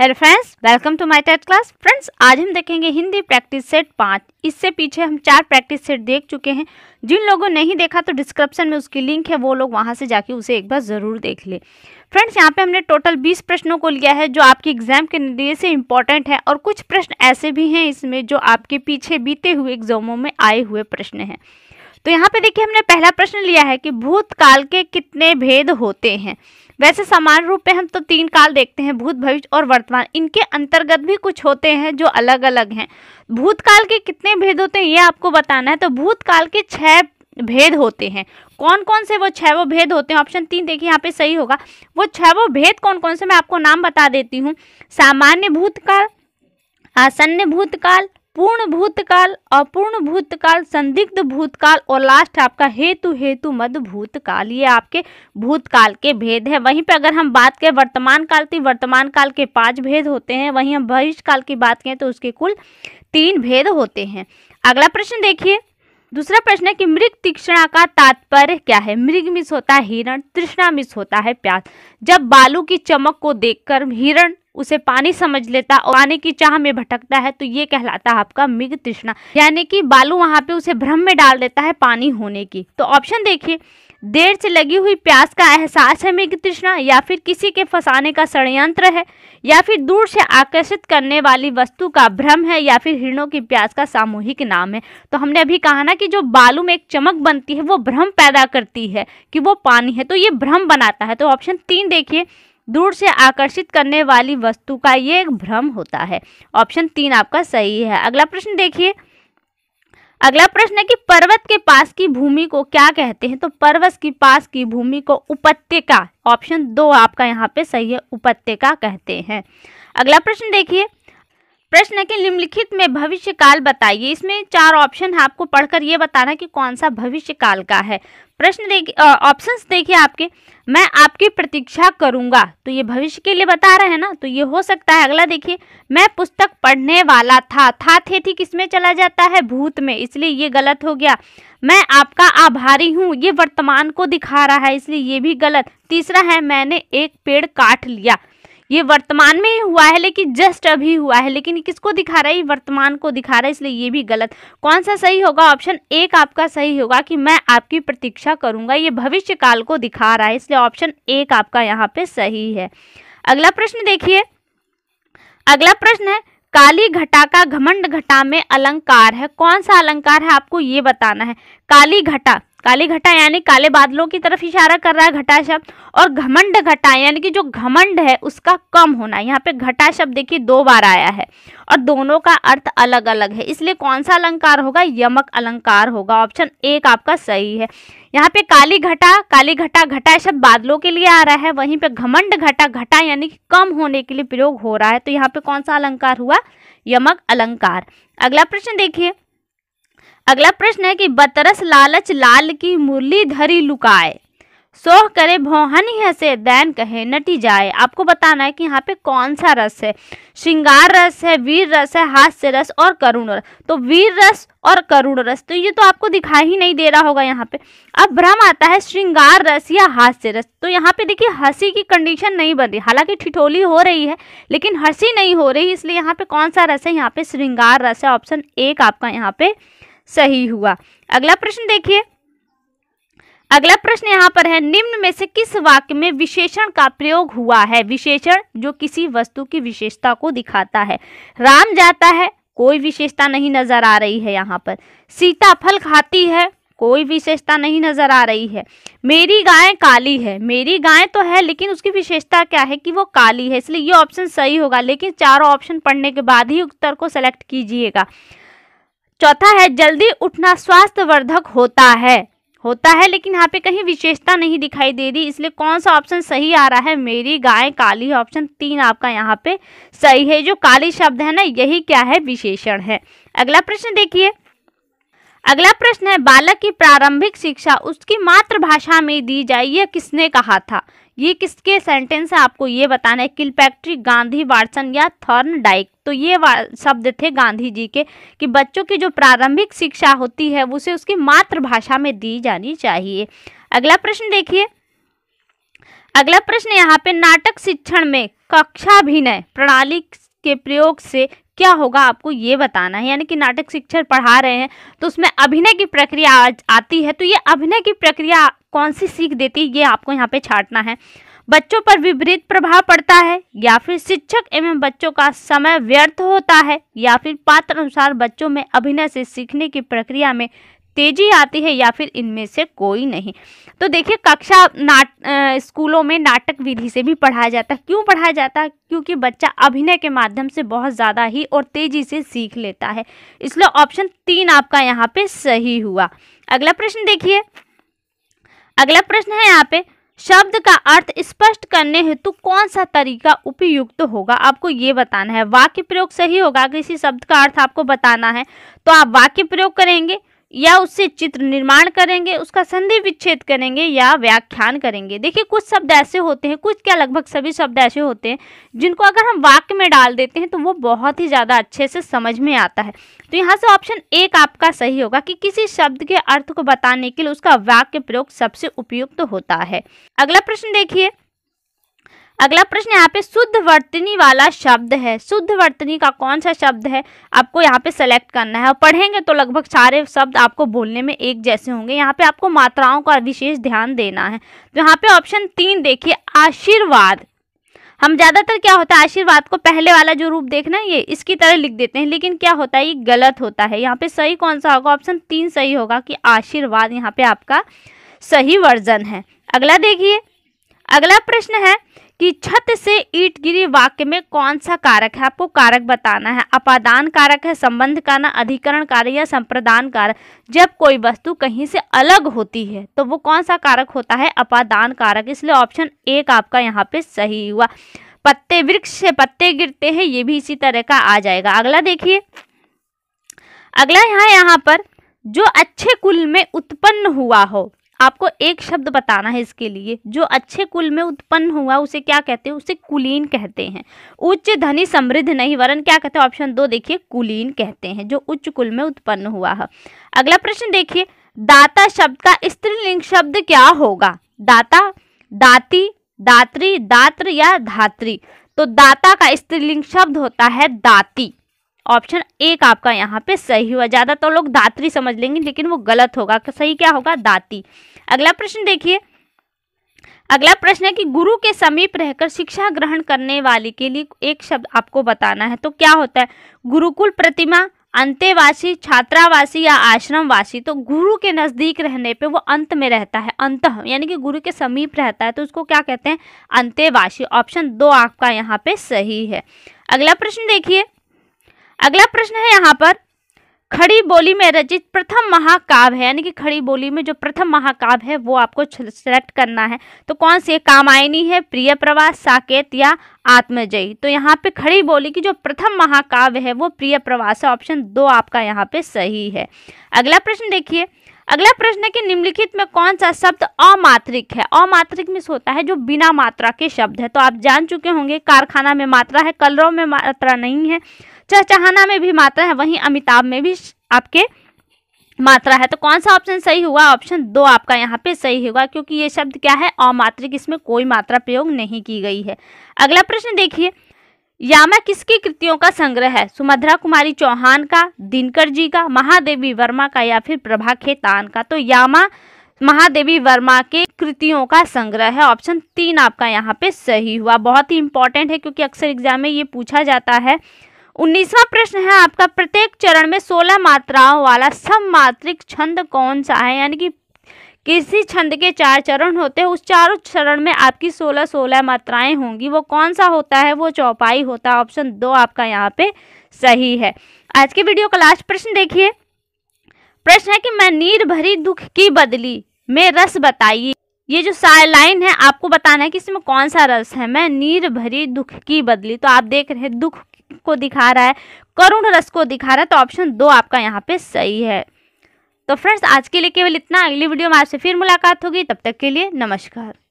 hello friends welcome to my TET class friends आज हम देखेंगे हिंदी प्रैक्टिस सेट पाँच इससे पीछे हम चार प्रैक्टिस सेट देख चुके हैं जिन लोगों ने नहीं देखा तो डिस्क्रिप्शन में उसकी लिंक है वो लोग वहाँ से जाके उसे एक बार ज़रूर देख ले फ्रेंड्स यहाँ पे हमने टोटल बीस प्रश्नों को लिया है जो आपके एग्जाम के लिए से इम्पॉर्टेंट है और कुछ प्रश्न ऐसे भी हैं इसमें जो आपके पीछे बीते हुए एग्जामों में आए हुए प्रश्न हैं तो यहाँ पे देखिए हमने पहला प्रश्न लिया है कि भूतकाल के कितने भेद होते हैं वैसे समान रूप में हम तो तीन काल देखते हैं भूत भविष्य और वर्तमान इनके अंतर्गत भी कुछ होते हैं जो अलग अलग हैं भूतकाल के कितने भेद होते हैं ये आपको बताना है तो भूतकाल के छः भेद होते हैं कौन कौन से वो वो भेद होते हैं ऑप्शन तीन देखिए यहाँ पे सही होगा वो वो भेद कौन कौन से मैं आपको नाम बता देती हूँ सामान्य भूतकाल आसन्न भूतकाल पूर्ण भूतकाल अपूर्ण भूतकाल संदिग्ध भूतकाल और लास्ट आपका हेतु हेतु मध्य भूतकाल ये आपके भूतकाल के भेद हैं वहीं पे अगर हम बात करें वर्तमान काल की वर्तमान काल के पांच भेद होते हैं वहीं हम भविष्यकाल की बात करें तो उसके कुल तीन भेद होते हैं अगला प्रश्न देखिए दूसरा प्रश्न है कि मृग तीक्षणा का तात्पर्य क्या है मृग मिस होता है हिरण तृष्णा मिस होता है प्यास जब बालू की चमक को देखकर हिरण उसे पानी समझ लेता और पानी की चाह में भटकता है तो ये कहलाता है आपका मिग तृष्णा यानी कि बालू वहाँ पे उसे भ्रम में डाल देता है पानी होने की तो ऑप्शन देखिए देर से लगी हुई प्यास का एहसास है मिग तृष्णा या फिर किसी के फंसाने का षडयंत्र है या फिर दूर से आकर्षित करने वाली वस्तु का भ्रम है या फिर हिरणों की प्यास का सामूहिक नाम है तो हमने अभी कहा ना कि जो बालू में एक चमक बनती है वो भ्रम पैदा करती है कि वो पानी है तो ये भ्रम बनाता है तो ऑप्शन तीन देखिए दूर से आकर्षित करने वाली वस्तु का ये एक भ्रम होता है ऑप्शन तीन आपका सही है अगला प्रश्न देखिए अगला प्रश्न है कि पर्वत के पास की भूमि को क्या कहते हैं तो पर्वत के पास की भूमि को उपत्यका ऑप्शन दो आपका यहाँ पे सही है उपत्यका कहते हैं अगला प्रश्न देखिए प्रश्न है कि निम्नलिखित में भविष्य काल बताइए इसमें चार ऑप्शन है आपको पढ़कर ये बताना कि कौन सा भविष्य काल का है प्रश्न देखिए ऑप्शंस देखिए आपके मैं आपकी प्रतीक्षा करूंगा तो ये भविष्य के लिए बता रहे हैं ना तो ये हो सकता है अगला देखिए मैं पुस्तक पढ़ने वाला था था थे थी किसमें चला जाता है भूत में इसलिए ये गलत हो गया मैं आपका आभारी हूँ ये वर्तमान को दिखा रहा है इसलिए ये भी गलत तीसरा है मैंने एक पेड़ काट लिया ये वर्तमान में ही हुआ है लेकिन जस्ट अभी हुआ है लेकिन किसको दिखा रहा है वर्तमान को दिखा रहा है इसलिए ये भी गलत कौन सा सही होगा ऑप्शन एक आपका सही होगा कि मैं आपकी प्रतीक्षा करूंगा ये भविष्य काल को दिखा रहा है इसलिए ऑप्शन एक आपका यहाँ पे सही है अगला प्रश्न देखिए अगला प्रश्न है काली घटा का घमंड घटा में अलंकार है कौन सा अलंकार है आपको ये बताना है काली घटा काली घटा यानी काले बादलों की तरफ इशारा कर रहा है घटा शब्द और घमंड घटा यानी कि जो घमंड है उसका कम होना यहाँ पे घटा शब्द देखिए दो बार आया है और दोनों का अर्थ अलग अलग है इसलिए कौन सा अलंकार होगा यमक अलंकार होगा ऑप्शन एक आपका सही है यहाँ पे काली घटा काली घटा घटा शब्द बादलों के लिए आ रहा है वहीं पे घमंड घटा घटा यानी कि कम होने के लिए प्रयोग हो रहा है तो यहाँ पे कौन सा अलंकार हुआ यमक अलंकार अगला प्रश्न देखिए अगला प्रश्न है कि बतरस लालच लाल की मुरली धरी लुकाए सोह करे भोहन हसे दैन कहे नटी जाए आपको बताना है कि यहाँ पे कौन सा रस है श्रृंगार रस है वीर रस है हास्य रस और करुण रस तो वीर रस और करुण रस तो ये तो आपको दिखाई ही नहीं दे रहा होगा यहाँ पे अब भ्रम आता है श्रृंगार रस या हास्य रस तो यहाँ पे देखिए हंसी की कंडीशन नहीं बन रही हालांकि ठिठोली हो रही है लेकिन हंसी नहीं हो रही इसलिए यहाँ पे कौन सा रस है यहाँ पे श्रृंगार रस है ऑप्शन एक आपका यहाँ पे सही हुआ अगला प्रश्न देखिए अगला प्रश्न यहाँ पर है निम्न में से किस वाक्य में विशेषण का प्रयोग हुआ है विशेषण जो किसी वस्तु की विशेषता को दिखाता है राम जाता है कोई विशेषता नहीं नजर आ रही है यहाँ पर सीता फल खाती है कोई विशेषता नहीं नजर आ रही है मेरी गाय काली है मेरी गाय तो है लेकिन उसकी विशेषता क्या है कि वो काली है इसलिए ये ऑप्शन सही होगा लेकिन चारों ऑप्शन पढ़ने के बाद ही उत्तर को सेलेक्ट कीजिएगा चौथा है जल्दी उठना स्वास्थ्य वर्धक होता है होता है लेकिन यहाँ पे कहीं विशेषता नहीं दिखाई दे रही इसलिए कौन सा ऑप्शन सही आ रहा है मेरी गाय काली ऑप्शन तीन आपका यहाँ पे सही है जो काली शब्द है ना यही क्या है विशेषण है अगला प्रश्न देखिए अगला प्रश्न है बालक की प्रारंभिक शिक्षा उसकी मातृभाषा में दी जाए यह किसने कहा था ये किसके सेंटेंस है आपको ये बताना है किलपैक्ट्री गांधी वार्सन या थर्न डाइक तो ये शब्द थे गांधी जी के कि बच्चों की जो प्रारंभिक शिक्षा होती है उसे उसकी मातृभाषा में दी जानी चाहिए अगला प्रश्न देखिए अगला प्रश्न यहाँ पे नाटक शिक्षण में कक्षाभिनय प्रणाली के प्रयोग से क्या होगा आपको ये बताना है यानी कि नाटक शिक्षण पढ़ा रहे हैं तो उसमें अभिनय की प्रक्रिया आती है तो ये अभिनय की प्रक्रिया कौन सी सीख देती है ये आपको यहाँ पे छाटना है बच्चों पर विपरीत प्रभाव पड़ता है या फिर शिक्षक एवं बच्चों का समय व्यर्थ होता है या फिर पात्र अनुसार बच्चों में अभिनय से सीखने की प्रक्रिया में तेजी आती है या फिर इनमें से कोई नहीं तो देखिए कक्षा नाट स्कूलों में नाटक विधि से भी पढ़ाया जाता है क्यों पढ़ाया जाता है क्योंकि बच्चा अभिनय के माध्यम से बहुत ज़्यादा ही और तेज़ी से सीख लेता है इसलिए ऑप्शन तीन आपका यहाँ पे सही हुआ अगला प्रश्न देखिए अगला प्रश्न है यहाँ पे शब्द का अर्थ स्पष्ट करने हेतु कौन सा तरीका उपयुक्त तो होगा आपको ये बताना है वाक्य प्रयोग सही होगा किसी शब्द का अर्थ आपको बताना है तो आप वाक्य प्रयोग करेंगे या उससे चित्र निर्माण करेंगे उसका संधि विच्छेद करेंगे या व्याख्यान करेंगे देखिए कुछ शब्द ऐसे होते हैं कुछ क्या लगभग सभी शब्द ऐसे होते हैं जिनको अगर हम वाक्य में डाल देते हैं तो वो बहुत ही ज़्यादा अच्छे से समझ में आता है तो यहाँ से ऑप्शन एक आपका सही होगा कि किसी शब्द के अर्थ को बताने के लिए उसका वाक्य प्रयोग सबसे उपयुक्त तो होता है अगला प्रश्न देखिए अगला प्रश्न यहाँ पे शुद्ध वर्तनी वाला शब्द है शुद्ध वर्तनी का कौन सा शब्द है आपको यहाँ पे सेलेक्ट करना है और पढ़ेंगे तो लगभग सारे शब्द आपको बोलने में एक जैसे होंगे यहाँ पे आपको मात्राओं का विशेष ध्यान देना है तो यहाँ पे ऑप्शन तीन देखिए आशीर्वाद हम ज़्यादातर क्या होता है आशीर्वाद को पहले वाला जो रूप देखना है ये इसकी तरह लिख देते हैं लेकिन क्या होता है ये गलत होता है यहाँ पे सही कौन सा होगा ऑप्शन तीन सही होगा कि आशीर्वाद यहाँ पे आपका सही वर्जन है अगला देखिए अगला प्रश्न है कि छत से ईट गिरी वाक्य में कौन सा कारक है आपको कारक बताना है अपादान कारक है संबंध कारक अधिकरण कारक या संप्रदान कारक जब कोई वस्तु कहीं से अलग होती है तो वो कौन सा कारक होता है अपादान कारक इसलिए ऑप्शन एक आपका यहाँ पे सही हुआ पत्ते वृक्ष से पत्ते गिरते हैं ये भी इसी तरह का आ जाएगा अगला देखिए अगला यहाँ यहाँ पर जो अच्छे कुल में उत्पन्न हुआ हो आपको एक शब्द बताना है इसके लिए जो अच्छे कुल में उत्पन्न हुआ उसे क्या कहते हैं उसे कुलीन कहते हैं उच्च धनी समृद्ध नहीं वरन क्या कहते हैं ऑप्शन दो देखिए कुलीन कहते हैं जो उच्च कुल में उत्पन्न हुआ है अगला प्रश्न देखिए दाता शब्द का स्त्रीलिंग शब्द क्या होगा दाता दाती दात्री दात्र या धात्री तो दाता का स्त्रीलिंग शब्द होता है दाती ऑप्शन एक आपका यहाँ पे सही हुआ ज़्यादातर तो लोग दात्री समझ लेंगे लेकिन वो गलत होगा सही क्या होगा दाती अगला प्रश्न देखिए अगला प्रश्न है कि गुरु के समीप रहकर शिक्षा ग्रहण करने वाले के लिए एक शब्द आपको बताना है तो क्या होता है गुरुकुल प्रतिमा अंत्यवासी छात्रावासी या आश्रमवासी तो गुरु के नज़दीक रहने पे वो अंत में रहता है अंत यानी कि गुरु के समीप रहता है तो उसको क्या कहते हैं अंत्यवासी ऑप्शन दो आपका यहाँ पे सही है अगला प्रश्न देखिए अगला प्रश्न है यहाँ पर खड़ी बोली में रचित प्रथम महाकाव्य है यानी कि खड़ी बोली में जो प्रथम महाकाव्य है वो आपको सेलेक्ट करना है तो कौन से कामायनी है प्रिय प्रवास साकेत या आत्मजयी तो यहाँ पे खड़ी बोली की जो प्रथम महाकाव्य है वो प्रिय प्रवास है ऑप्शन दो आपका यहाँ पे सही है अगला प्रश्न देखिए अगला प्रश्न है कि निम्नलिखित में कौन सा शब्द अमात्रिक है अमात्रिक में होता है जो बिना मात्रा के शब्द है तो आप जान चुके होंगे कारखाना में मात्रा है कलरों में मात्रा नहीं है चहचहाना में भी मात्रा है वहीं अमिताभ में भी आपके मात्रा है तो कौन सा ऑप्शन सही हुआ ऑप्शन दो आपका यहाँ पे सही होगा क्योंकि ये शब्द क्या है अमात्रिक इसमें कोई मात्रा प्रयोग नहीं की गई है अगला प्रश्न देखिए यामा किसकी कृतियों का संग्रह है सुमध्रा कुमारी चौहान का दिनकर जी का महादेवी वर्मा का या फिर प्रभा खेतान का तो यामा महादेवी वर्मा के कृतियों का संग्रह है ऑप्शन तीन आपका यहाँ पे सही हुआ बहुत ही इंपॉर्टेंट है क्योंकि अक्सर एग्जाम में ये पूछा जाता है उन्नीसवा प्रश्न है आपका प्रत्येक चरण में सोलह मात्राओं वाला सममात्रिक छंद कौन सा है यानी कि किसी छंद के चार चरण होते हैं उस चारों चरण में आपकी सोलह सोलह मात्राएं होंगी वो कौन सा होता है वो चौपाई होता है ऑप्शन दो आपका यहाँ पे सही है आज के वीडियो का लास्ट प्रश्न देखिए प्रश्न है कि मैं नीर भरी दुख की बदली में रस बताइए ये जो लाइन है आपको बताना है कि इसमें कौन सा रस है मैं नीर भरी दुख की बदली तो आप देख रहे हैं दुख को दिखा रहा है करुण रस को दिखा रहा है तो ऑप्शन दो आपका यहाँ पे सही है तो फ्रेंड्स आज के लिए केवल इतना अगली वीडियो में आपसे फिर मुलाकात होगी तब तक के लिए नमस्कार